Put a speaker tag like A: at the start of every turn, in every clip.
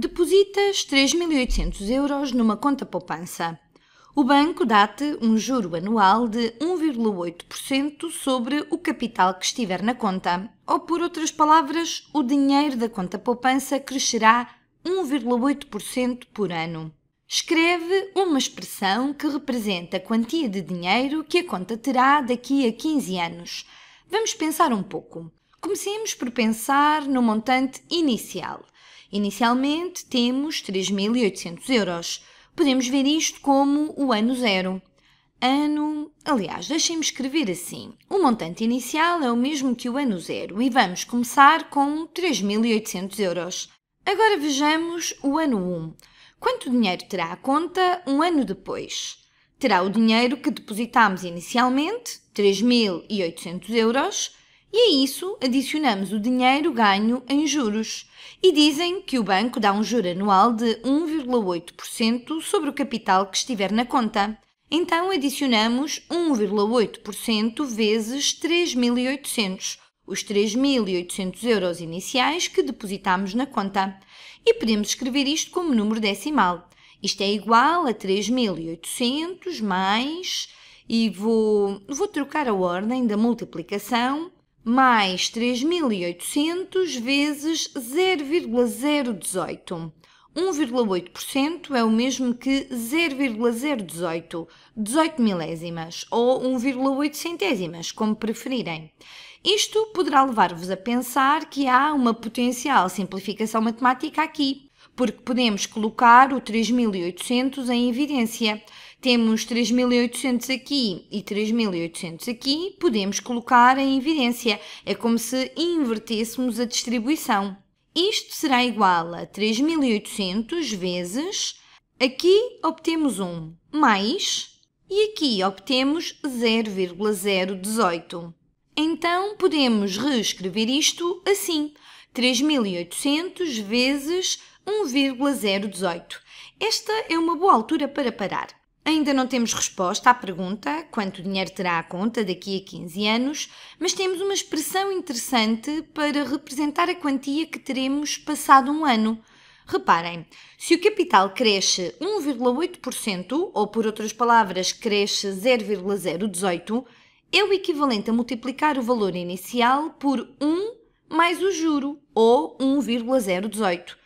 A: Depositas 3.800 euros numa conta poupança. O banco dá-te um juro anual de 1,8% sobre o capital que estiver na conta. Ou, por outras palavras, o dinheiro da conta poupança crescerá 1,8% por ano. Escreve uma expressão que representa a quantia de dinheiro que a conta terá daqui a 15 anos. Vamos pensar um pouco. Comecemos por pensar no montante inicial. Inicialmente temos 3.800 euros. Podemos ver isto como o ano zero. Ano. Aliás, deixem-me escrever assim. O montante inicial é o mesmo que o ano zero e vamos começar com 3.800 euros. Agora vejamos o ano 1. Quanto dinheiro terá à conta um ano depois? Terá o dinheiro que depositámos inicialmente, 3.800 euros, e a isso adicionamos o dinheiro ganho em juros. E dizem que o banco dá um juro anual de 1,8% sobre o capital que estiver na conta. Então adicionamos 1,8% vezes 3.800, os 3.800 euros iniciais que depositamos na conta. E podemos escrever isto como número decimal. Isto é igual a 3.800 mais. E vou, vou trocar a ordem da multiplicação mais 3.800 vezes 0,018. 1,8% é o mesmo que 0,018, 18 milésimas ou 1,8 centésimas, como preferirem. Isto poderá levar-vos a pensar que há uma potencial simplificação matemática aqui, porque podemos colocar o 3800 em evidência temos 3.800 aqui e 3.800 aqui, podemos colocar em evidência. É como se invertêssemos a distribuição. Isto será igual a 3.800 vezes... Aqui obtemos 1, mais... E aqui obtemos 0,018. Então, podemos reescrever isto assim. 3.800 vezes 1,018. Esta é uma boa altura para parar. Ainda não temos resposta à pergunta quanto dinheiro terá a conta daqui a 15 anos, mas temos uma expressão interessante para representar a quantia que teremos passado um ano. Reparem, se o capital cresce 1,8%, ou por outras palavras, cresce 0,018, é o equivalente a multiplicar o valor inicial por 1 mais o juro, ou 1,018.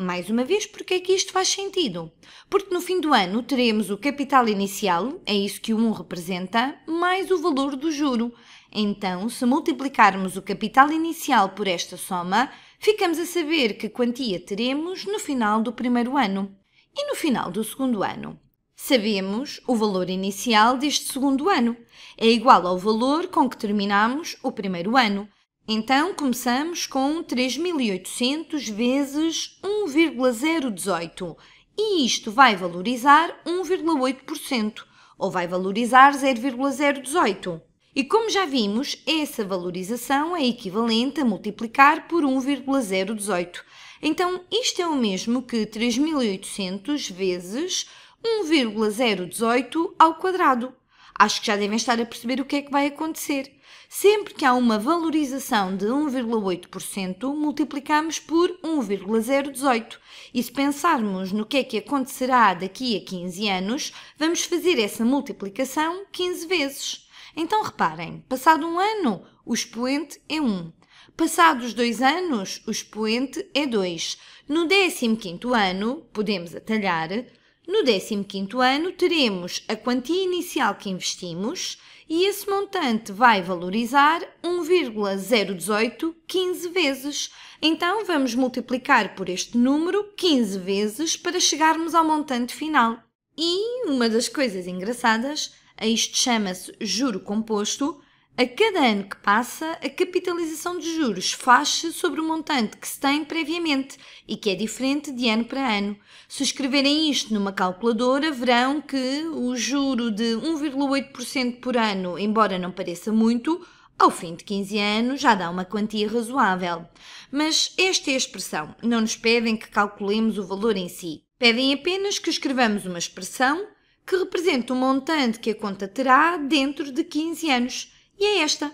A: Mais uma vez, porque é que isto faz sentido? Porque no fim do ano teremos o capital inicial, é isso que o 1 representa, mais o valor do juro. Então, se multiplicarmos o capital inicial por esta soma, ficamos a saber que quantia teremos no final do primeiro ano e no final do segundo ano. Sabemos o valor inicial deste segundo ano. É igual ao valor com que terminamos o primeiro ano. Então começamos com 3.800 vezes 1,018 e isto vai valorizar 1,8% ou vai valorizar 0,018. E como já vimos, essa valorização é equivalente a multiplicar por 1,018. Então, isto é o mesmo que 3.800 vezes 1,018 ao quadrado. Acho que já devem estar a perceber o que é que vai acontecer. Sempre que há uma valorização de 1,8%, multiplicamos por 1,018. E se pensarmos no que é que acontecerá daqui a 15 anos, vamos fazer essa multiplicação 15 vezes. Então reparem, passado um ano, o expoente é 1. Passados dois anos, o expoente é 2. No 15 ano, podemos atalhar, no 15 ano, teremos a quantia inicial que investimos e esse montante vai valorizar 15 vezes. Então, vamos multiplicar por este número 15 vezes para chegarmos ao montante final. E uma das coisas engraçadas, a isto chama-se juro composto, a cada ano que passa, a capitalização de juros faz-se sobre o montante que se tem previamente e que é diferente de ano para ano. Se escreverem isto numa calculadora, verão que o juro de 1,8% por ano, embora não pareça muito, ao fim de 15 anos já dá uma quantia razoável. Mas esta é a expressão, não nos pedem que calculemos o valor em si. Pedem apenas que escrevamos uma expressão que represente o montante que a conta terá dentro de 15 anos e é esta.